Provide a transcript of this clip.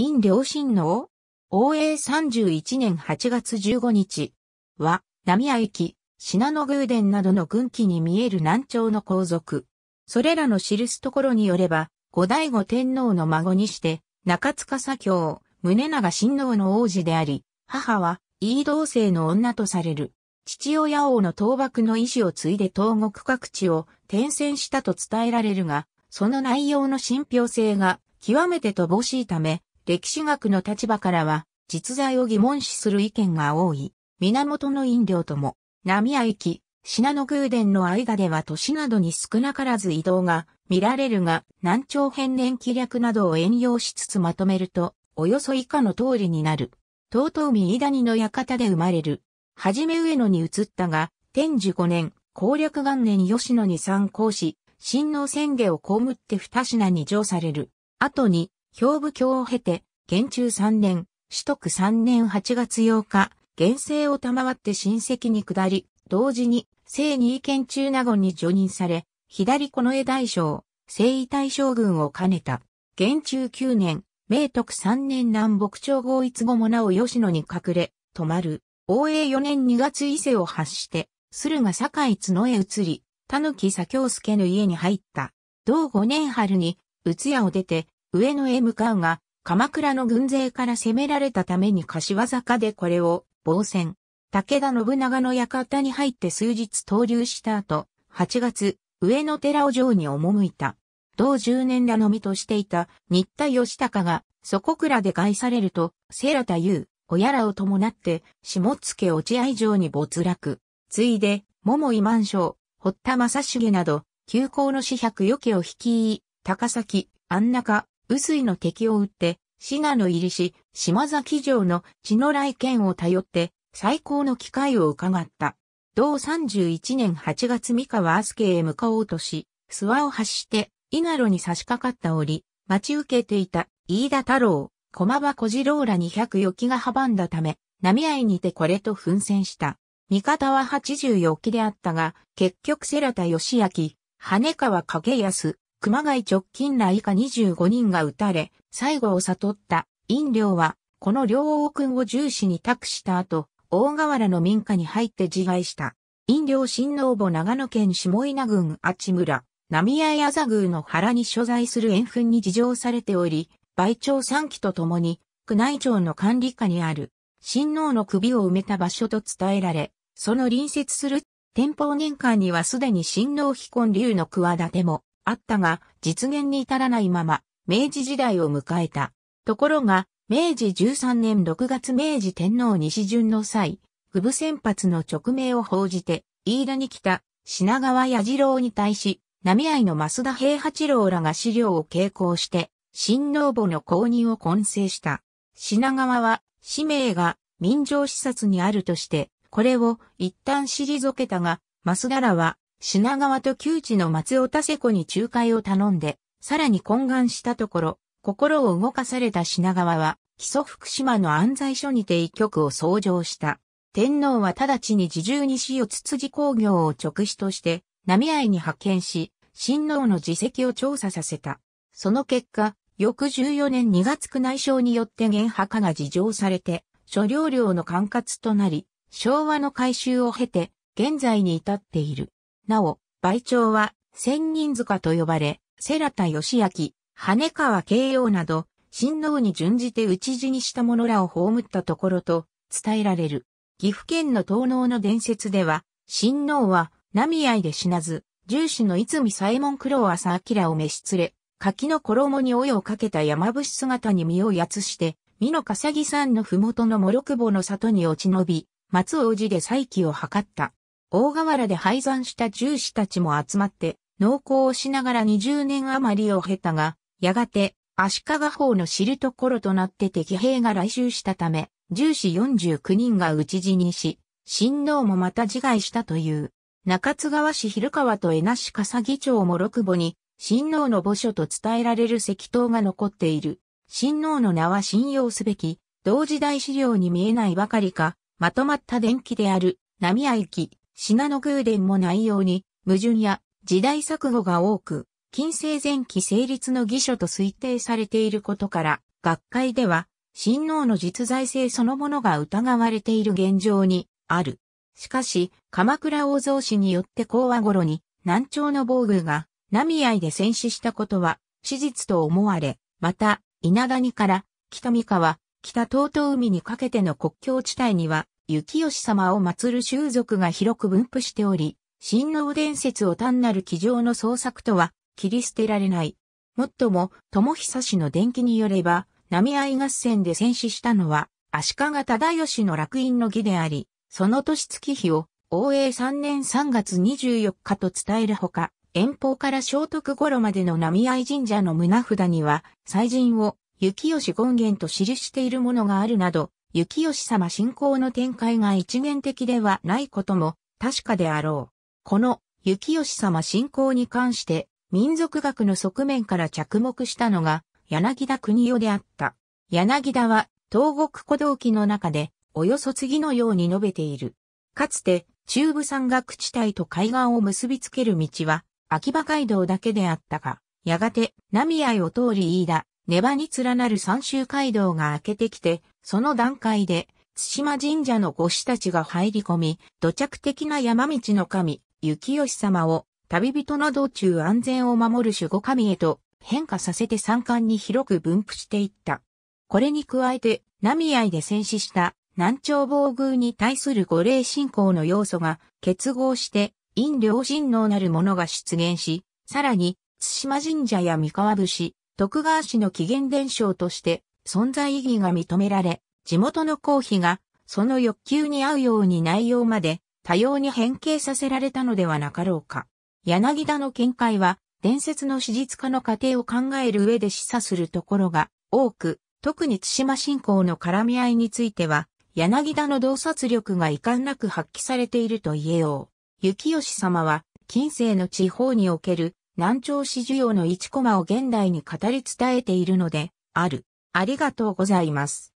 陰良心の応永31年8月15日は、浪谷駅、信濃宮殿などの軍旗に見える南朝の皇族。それらの記すところによれば、後醍醐天皇の孫にして、中塚左京、宗長親王の王子であり、母は、飯動性の女とされる。父親王の倒幕の意志を継いで東国各地を転戦したと伝えられるが、その内容の信憑性が極めて乏しいため、歴史学の立場からは、実在を疑問視する意見が多い。源の飲料とも、浪屋駅、品野宮殿の間では都市などに少なからず移動が見られるが、南朝変年気略などを援用しつつまとめると、およそ以下の通りになる。藤東右谷の館で生まれる。はじめ上野に移ったが、天寿五年、攻略元年吉野に参考し、新能宣言を被って二品に上される。後に、兵部教を経て、元中三年、都区三年八月8日、元政を賜って親戚に下り、同時に、正二位県中納言に除任され、左近衛大将、正位大将軍を兼ねた。元中九年、明徳三年南北朝合一後もなお吉野に隠れ、泊まる。応永四年二月伊勢を発して、駿河堺角へ移り、狸左京介の家に入った。同五年春に、宇津屋を出て、上野へ向かうが、鎌倉の軍勢から攻められたために柏坂でこれを防戦。武田信長の館に入って数日投留した後、8月、上野寺を城に赴いた。同十年らのみとしていた新田義高が、そこ倉で害されると、セラタユ親らを伴って、下野落合城に没落。ついで、桃井万象、堀田正重など、旧行の四百余家を率い、高崎、安中、雨水の敵を打って、信濃入りし、島崎城の血の来県を頼って、最高の機会を伺った。同31年8月三河アスケへ向かおうとし、諏訪を発して、稲路に差し掛かった折、待ち受けていた飯田太郎、駒場小次郎ら200余機が阻んだため、波合にてこれと奮戦した。味方は80余機であったが、結局セラタ義明、羽川景康、熊谷直近ら以下25人が撃たれ、最後を悟った、飲料は、この両王君を重視に託した後、大河原の民家に入って自害した。飲料親王母長野県下稲那郡ち村、浪江谷座宮の原に所在する円墳に事情されており、倍長三期と共に、宮内庁の管理下にある、親王の首を埋めた場所と伝えられ、その隣接する、天保年間にはすでに親王非婚流の企ても、あったが、実現に至らないまま、明治時代を迎えた。ところが、明治13年6月明治天皇西巡の際、久部先発の勅命を報じて、飯田に来た品川矢次郎に対し、波合の増田平八郎らが資料を傾向して、新農母の公認を混成した。品川は、氏名が民情視察にあるとして、これを一旦退けたが、増田らは品川と旧知の松尾田瀬子に仲介を頼んで、さらに懇願したところ、心を動かされた品川は、基礎福島の安西所にて一局を創上した。天皇は直ちに自重に死をつつじ工業を直視として、波合に派遣し、親王の自責を調査させた。その結果、翌14年2月区内省によって原派化が事情されて、諸領領の管轄となり、昭和の改修を経て、現在に至っている。なお、倍長は、千人塚と呼ばれ、セラタ義明、羽川慶応など、神王に準じて討ち死にした者らを葬ったところと伝えられる。岐阜県の東能の伝説では、神王は、波合で死なず、重視の泉左衛門九郎朝明を召し連れ、柿の衣に親をかけた山伏姿に身をやつして、美の笠木山のふもとの諸久保の里に落ち延び、松王寺で再起を図った。大河原で廃山した獣士たちも集まって、農耕をしながら20年余りを経たが、やがて、足利法の知るところとなって敵兵が来襲したため、重視49人が討ち死にし、親王もまた自害したという。中津川市昼川と江那市笠木町も六母に、親王の墓所と伝えられる石塔が残っている。親王の名は信用すべき、同時代資料に見えないばかりか、まとまった伝記である、波合記、信濃宮殿も内容に矛盾や時代錯誤が多く、近世前期成立の義書と推定されていることから、学会では、神王の実在性そのものが疑われている現状にある。しかし、鎌倉王蔵氏によって講和頃に南朝の防具が波合で戦死したことは史実と思われ、また、稲谷から北三河、北東東海にかけての国境地帯には幸吉様を祀る習俗が広く分布しており、神王伝説を単なる机上の創作とは切り捨てられない。もっとも、友久氏の伝記によれば、波合合戦で戦死したのは、足利忠義の楽印の儀であり、その年月日を、応永3年3月24日と伝えるほか、遠方から聖徳頃までの波合神社の胸札には、祭神を、幸吉権現と記しているものがあるなど、幸義様信仰の展開が一元的ではないことも確かであろう。この幸義様信仰に関して民族学の側面から着目したのが柳田国夫であった。柳田は東国古道記の中でおよそ次のように述べている。かつて中部山岳地帯と海岸を結びつける道は秋葉街道だけであったが、やがて、浪合を通り飯田、根場に連なる三州街道が明けてきて、その段階で、津島神社の御師たちが入り込み、土着的な山道の神、雪吉様を、旅人の道中安全を守る守護神へと変化させて山間に広く分布していった。これに加えて、浪合で戦死した南朝防宮に対する御霊信仰の要素が結合して、陰両神能なるものが出現し、さらに、津島神社や三河節、徳川氏の起源伝承として、存在意義が認められ、地元の公費がその欲求に合うように内容まで多様に変形させられたのではなかろうか。柳田の見解は、伝説の史実化の過程を考える上で示唆するところが多く、特に津島信仰の絡み合いについては、柳田の洞察力が遺憾なく発揮されていると言えよう。幸吉様は、近世の地方における南朝史需要の一コマを現代に語り伝えているので、ある。ありがとうございます。